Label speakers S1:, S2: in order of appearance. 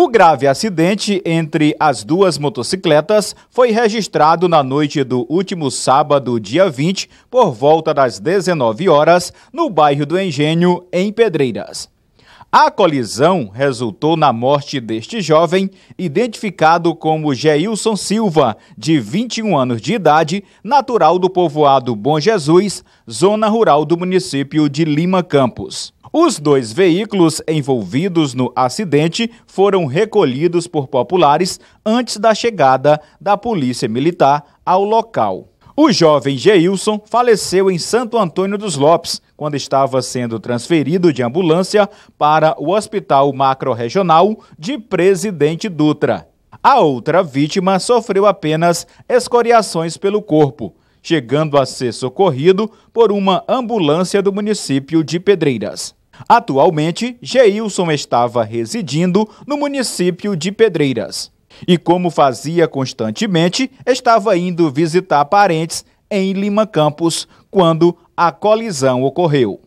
S1: O grave acidente entre as duas motocicletas foi registrado na noite do último sábado, dia 20, por volta das 19 horas, no bairro do Engenho, em Pedreiras. A colisão resultou na morte deste jovem, identificado como Geilson Silva, de 21 anos de idade, natural do povoado Bom Jesus, zona rural do município de Lima Campos. Os dois veículos envolvidos no acidente foram recolhidos por populares antes da chegada da Polícia Militar ao local. O jovem Geilson faleceu em Santo Antônio dos Lopes, quando estava sendo transferido de ambulância para o Hospital Macro-Regional de Presidente Dutra. A outra vítima sofreu apenas escoriações pelo corpo, chegando a ser socorrido por uma ambulância do município de Pedreiras. Atualmente, Geilson estava residindo no município de Pedreiras e, como fazia constantemente, estava indo visitar parentes em Lima Campos quando a colisão ocorreu.